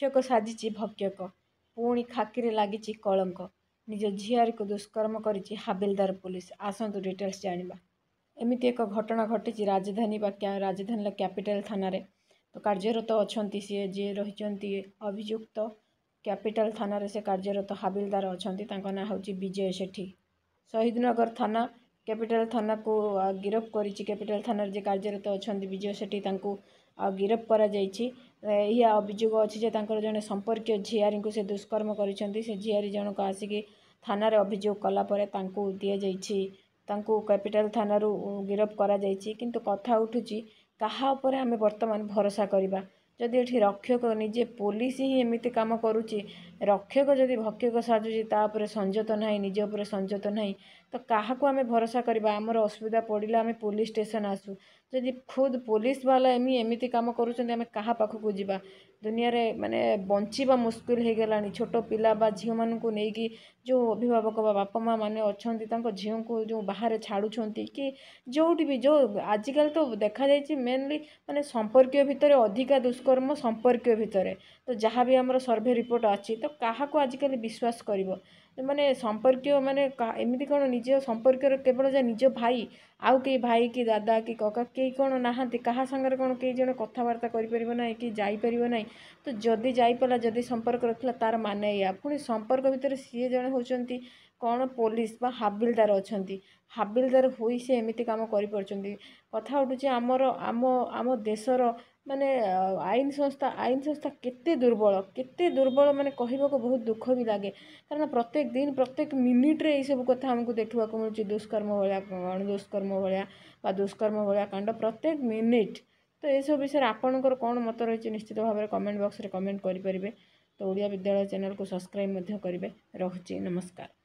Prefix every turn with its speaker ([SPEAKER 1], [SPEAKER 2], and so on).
[SPEAKER 1] ଭକ୍ଷକ ସାଜିଛି ଭକ୍ଷକ ପୁଣି ଖାକିରେ ଲାଗିଛି କଳଙ୍କ ନିଜ ଝିଆରୀକୁ ଦୁଷ୍କର୍ମ କରିଛି ହାବିଲଦାର ପୋଲିସ ଆସନ୍ତୁ ଡିଟେଲ୍ସ ଜାଣିବା ଏମିତି ଏକ ଘଟଣା ଘଟିଛି ରାଜଧାନୀ ବା ରାଜଧାନୀର କ୍ୟାପିଟାଲ ଥାନାରେ ତ କାର୍ଯ୍ୟରତ ଅଛନ୍ତି ସିଏ ଯିଏ ରହିଛନ୍ତି ଅଭିଯୁକ୍ତ କ୍ୟାପିଟାଲ ଥାନାରେ ସେ କାର୍ଯ୍ୟରତ ହାବିଲଦାର ଅଛନ୍ତି ତାଙ୍କ ନାଁ ହେଉଛି ବିଜୟ ସେଠୀ ଶହୀଦନଗର ଥାନା କ୍ୟାପିଟାଲ ଥାନାକୁ ଗିରଫ କରିଛି କ୍ୟାପିଟାଲ ଥାନାରେ ଯିଏ କାର୍ଯ୍ୟରତ ଅଛନ୍ତି ବିଜୟ ସେଠୀ ତାଙ୍କୁ ଗିରଫ କରାଯାଇଛି ଏହି ଅଭିଯୋଗ ଅଛି ଯେ ତାଙ୍କର ଜଣେ ସମ୍ପର୍କୀୟ ଝିଆରୀଙ୍କୁ ସେ ଦୁଷ୍କର୍ମ କରିଛନ୍ତି ସେ ଝିଆରୀ ଜଣକ ଆସିକି ଥାନାରେ ଅଭିଯୋଗ କଲାପରେ ତାଙ୍କୁ ଦିଆଯାଇଛି ତାଙ୍କୁ କ୍ୟାପିଟାଲ ଥାନାରୁ ଗିରଫ କରାଯାଇଛି କିନ୍ତୁ କଥା ଉଠୁଛି କାହା ଉପରେ ଆମେ ବର୍ତ୍ତମାନ ଭରସା କରିବା ଯଦି ଏଠି ରକ୍ଷକ ନିଜେ ପୋଲିସ ହିଁ ଏମିତି କାମ କରୁଛି ରକ୍ଷକ ଯଦି ଭକ୍ଷକ ସାଜୁଛି ତା ଉପରେ ସଂଯତ ନାହିଁ ନିଜ ଉପରେ ସଂଯତ ନାହିଁ ତ କାହାକୁ ଆମେ ଭରସା କରିବା ଆମର ଅସୁବିଧା ପଡ଼ିଲେ ଆମେ ପୋଲିସ୍ ଷ୍ଟେସନ୍ ଆସୁ ଯଦି ଖୁଦ୍ ପୋଲିସ୍ବାଲା ଏମି ଏମିତି କାମ କରୁଛନ୍ତି ଆମେ କାହା ପାଖକୁ ଯିବା ଦୁନିଆରେ ମାନେ ବଞ୍ଚିବା ମୁସ୍କିଲ୍ ହୋଇଗଲାଣି ଛୋଟ ପିଲା ବା ଝିଅମାନଙ୍କୁ ନେଇକି ଯେଉଁ ଅଭିଭାବକ ବା ବାପା ମାଆ ମାନେ ଅଛନ୍ତି ତାଙ୍କ ଝିଅଙ୍କୁ ଯେଉଁ ବାହାରେ ଛାଡ଼ୁଛନ୍ତି କି ଯେଉଁଠି ବି ଯେଉଁ ଆଜିକାଲି ତ ଦେଖାଯାଇଛି ମେନ୍ଲି ମାନେ ସମ୍ପର୍କୀୟ ଭିତରେ ଅଧିକା ଦୁଷ୍କର୍ମ ସମ୍ପର୍କୀୟ ଭିତରେ ତ ଯାହା ବି ଆମର ସର୍ଭେ ରିପୋର୍ଟ ଅଛି ତ କାହାକୁ ଆଜିକାଲି ବିଶ୍ୱାସ କରିବ ମାନେ ସମ୍ପର୍କୀୟ ମାନେ ଏମିତି କ'ଣ ନିଜ ସମ୍ପର୍କୀୟର କେବଳ ଯାହା ନିଜ ଭାଇ ଆଉ କେହି ଭାଇ କି ଦାଦା କି କକା କେହି କ'ଣ ନାହାନ୍ତି କାହା ସାଙ୍ଗରେ କ'ଣ କେହି ଜଣେ କଥାବାର୍ତ୍ତା କରିପାରିବ ନାହିଁ କି ଯାଇପାରିବ ନାହିଁ ତ ଯଦି ଯାଇପାରିଲା ଯଦି ସମ୍ପର୍କ ରଖିଲା ତା'ର ମାନେ ଏଇଆ ପୁଣି ସମ୍ପର୍କ ଭିତରେ ସିଏ ଜଣେ ହେଉଛନ୍ତି କ'ଣ ପୋଲିସ ବା ହାବିଲଦାର ଅଛନ୍ତି ହାବିଲଦାର ହୋଇ ସେ ଏମିତି କାମ କରିପାରୁଛନ୍ତି କଥା ଉଠୁଛି ଆମର ଆମ ଆମ ଦେଶର ମାନେ ଆଇନ ସଂସ୍ଥା ଆଇନ ସଂସ୍ଥା କେତେ ଦୁର୍ବଳ କେତେ ଦୁର୍ବଳ ମାନେ କହିବାକୁ ବହୁତ ଦୁଃଖ ବି ଲାଗେ କାରଣ ପ୍ରତ୍ୟେକ ଦିନ ପ୍ରତ୍ୟେକ ମିନିଟ୍ରେ ଏଇସବୁ କଥା ଆମକୁ ଦେଖିବାକୁ ମିଳୁଛି ଦୁଷ୍କର୍ମ ଭଳିଆ ଅଣଦୁଷ୍କର୍ମ ଭଳିଆ ବା ଦୁଷ୍କର୍ମ ଭଳିଆ କାଣ୍ଡ ପ୍ରତ୍ୟେକ ମିନିଟ୍ ତ ଏସବୁ ବିଷୟରେ ଆପଣଙ୍କର କ'ଣ ମତ ରହିଛି ନିଶ୍ଚିତ ଭାବରେ କମେଣ୍ଟ ବକ୍ସରେ କମେଣ୍ଟ କରିପାରିବେ ତ ଓଡ଼ିଆ ବିଦ୍ୟାଳୟ ଚ୍ୟାନେଲକୁ ସବସ୍କ୍ରାଇବ୍ ମଧ୍ୟ କରିବେ ରହୁଛି ନମସ୍କାର